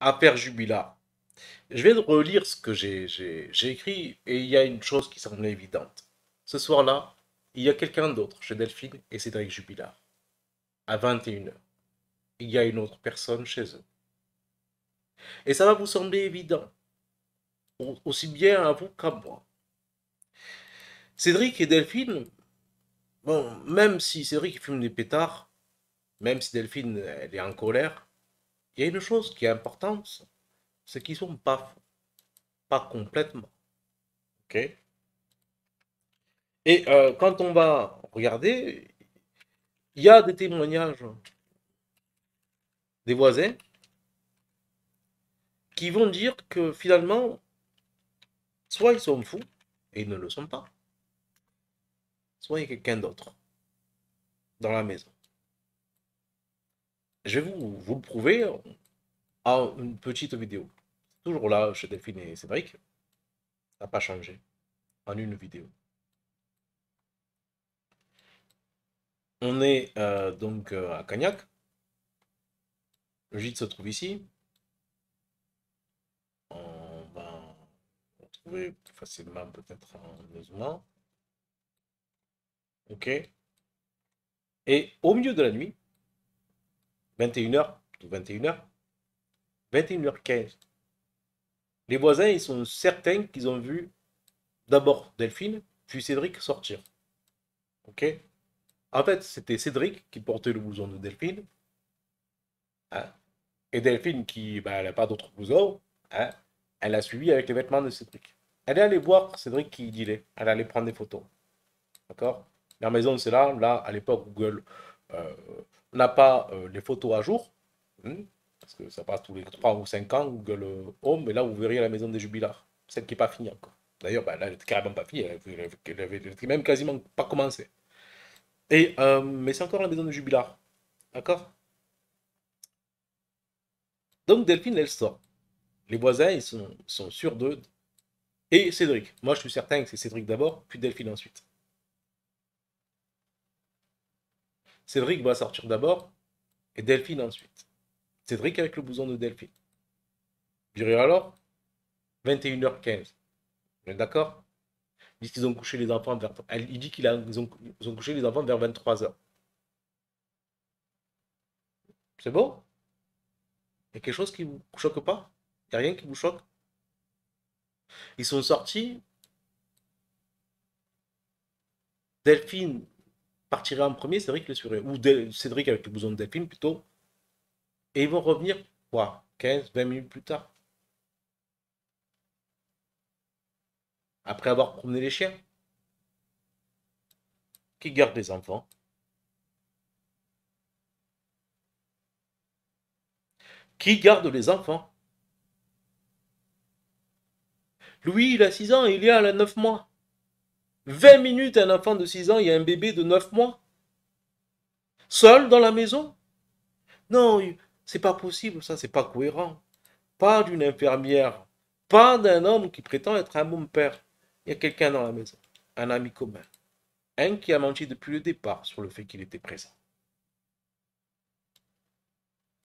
affaire Jubila. Je vais relire ce que j'ai écrit et il y a une chose qui semble évidente. Ce soir-là, il y a quelqu'un d'autre chez Delphine et Cédric Jubila. À 21h, il y a une autre personne chez eux. Et ça va vous sembler évident, aussi bien à vous qu'à moi. Cédric et Delphine, bon, même si Cédric fume des pétards, même si Delphine elle est en colère, il y a une chose qui est importante, c'est qu'ils sont pas, pas complètement. Ok Et euh, quand on va regarder, il y a des témoignages des voisins qui vont dire que finalement, soit ils sont fous et ils ne le sont pas, soit il y a quelqu'un d'autre dans la maison. Je vais vous, vous le prouver en une petite vidéo. Toujours là chez Delphine et Cédric. Ça n'a pas changé. En une vidéo. On est euh, donc euh, à Cagnac. Le gîte se trouve ici. On va le trouver plus facilement peut-être en logement. Ok. Et au milieu de la nuit, 21h, 21h, 21h15. Les voisins, ils sont certains qu'ils ont vu d'abord Delphine, puis Cédric sortir. Ok En fait, c'était Cédric qui portait le blouson de Delphine. Hein. Et Delphine, qui n'a bah, pas d'autre blouson, hein. elle a suivi avec les vêtements de Cédric. Elle est allée voir Cédric qui guillait. Elle est allée prendre des photos. D'accord La maison, c'est là. Là, à l'époque, Google, euh, n'a pas euh, les photos à jour, hein, parce que ça passe tous les 3 ou 5 ans, Google euh, Home, et là, vous verrez la maison des jubilars, celle qui n'est pas finie encore. D'ailleurs, bah, là, elle n'était carrément pas finie, elle n'avait même quasiment pas commencé. Et, mais c'est encore la maison des jubilars, D'accord Donc Delphine, elle sort. Les voisins, ils sont, sont sûrs d'eux. Et Cédric. Moi, je suis certain que c'est Cédric d'abord, puis Delphine ensuite. Cédric va sortir d'abord et Delphine ensuite. Cédric avec le bouson de Delphine. Durée alors 21h15. On est d'accord Il dit qu'ils ont couché les enfants vers. Il dit ont... couché les enfants vers 23h. C'est bon Il y a quelque chose qui vous choque pas Il n'y a rien qui vous choque Ils sont sortis. Delphine partira en premier Cédric Le ou Cédric avec le bouson de Delphine plutôt. Et ils vont revenir, quoi, 15, 20 minutes plus tard. Après avoir promené les chiens. Qui garde les enfants Qui garde les enfants Louis, il a 6 ans il y a 9 mois. 20 minutes, un enfant de 6 ans, il y a un bébé de 9 mois. Seul dans la maison. Non, c'est pas possible, ça, c'est pas cohérent. Pas d'une infirmière, pas d'un homme qui prétend être un bon père. Il y a quelqu'un dans la maison, un ami commun. Un qui a menti depuis le départ sur le fait qu'il était présent.